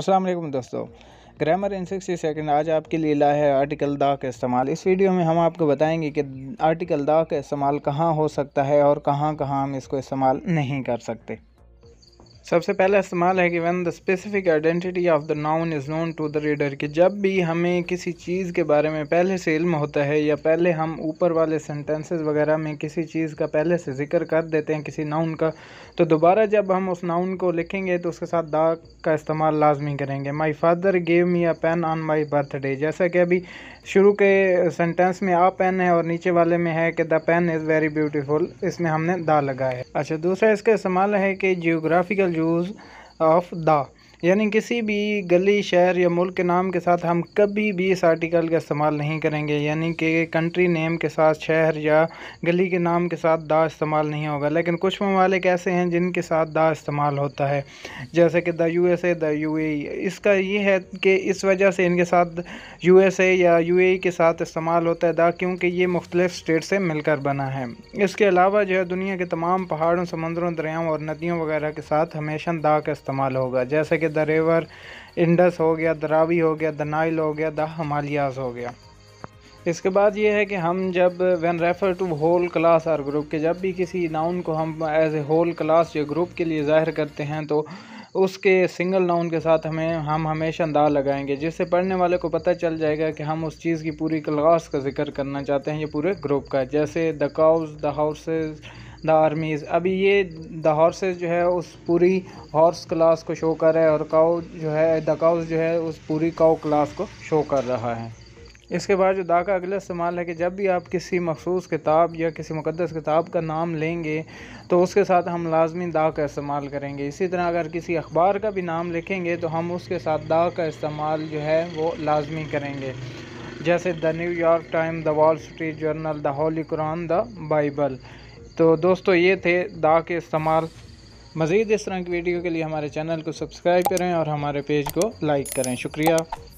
अस्सलाम वालेकुम दोस्तों ग्रामर इन सिक्सटी सेकेंड आज आपके लिए लाया है आर्टिकल दा का इस्तेमाल इस वीडियो में हम आपको बताएंगे कि आर्टिकल दा का इस्तेमाल कहाँ हो सकता है और कहाँ कहाँ हम इसको इस्तेमाल नहीं कर सकते सबसे पहला इस्तेमाल है कि one the specific identity of the noun is known to the reader कि जब भी हमें किसी चीज़ के बारे में पहले से इल्म होता है या पहले हम ऊपर वाले सेंटेंसेस वगैरह में किसी चीज़ का पहले से जिक्र कर देते हैं किसी नाउन का तो दोबारा जब हम उस नाउन को लिखेंगे तो उसके साथ दाग का इस्तेमाल लाजमी करेंगे my father gave me a pen on my birthday जैसा कि अभी शुरू के सेंटेंस में आ पेन है और नीचे वाले में है कि the pen is very beautiful इसमें हमने दा लगाया है अच्छा दूसरा इसका इस्तेमाल है कि जियोग्राफिकल use of the यानी किसी भी गली शहर या मुल्क के नाम के साथ हम कभी भी इस आर्टिकल का इस्तेमाल नहीं करेंगे यानी कि कंट्री नेम के साथ शहर या गली के नाम के साथ दा इस्तेमाल नहीं होगा लेकिन कुछ ममालिक ऐसे हैं जिनके साथ दा इस्तेमाल होता है जैसे कि the U S A the U A e। इसका ये है कि इस वजह से इनके साथ यू एस ए या यू ए e के साथ इस्तेमाल होता है दा क्योंकि ये मुख्तलिफ़ स्टेट से मिलकर बना है इसके अलावा जो है दुनिया के तमाम पहाड़ों समंदरों दरियाओं और नदियों वगैरह के साथ हमेशा दा का इस्तेमाल होगा जैसे कि द रेवर इंडस हो गया द रावी हो गया द नाइल हो गया द हमालियाज हो गया इसके बाद ये है कि हम जब when refer to whole class or group के जब भी किसी नाउन को हम एज ए होल क्लास या ग्रुप के लिए ज़ाहिर करते हैं तो उसके सिंगल नाउन के साथ हमें हम हमेशा अंदाज लगाएंगे जिससे पढ़ने वाले को पता चल जाएगा कि हम उस चीज़ की पूरी क्लास का जिक्र करना चाहते हैं या पूरे ग्रुप का जैसे the cows the houses the armies अभी ये द हॉर्सेज जो है उस पूरी हॉर्स क्लास को शो कर रहा है और काओ जो है द काउस जो है उस पूरी काओ क्लास को शो कर रहा है इसके बाद जो दा का अगला इस्तेमाल है कि जब भी आप किसी मखसूस किताब या किसी मुकदस किताब का नाम लेंगे तो उसके साथ हम लाजमी दा का इस्तेमाल करेंगे इसी तरह अगर किसी अखबार का भी नाम लिखेंगे तो हम उसके साथ दा का इस्तेमाल जो है वो लाजमी करेंगे जैसे the New York Time the Wall Street Journal the Holy Quran the Bible तो दोस्तों ये थे दा के इस्तेमाल मज़ीद इस तरह की वीडियो के लिए हमारे चैनल को सब्सक्राइब करें और हमारे पेज को लाइक करें शुक्रिया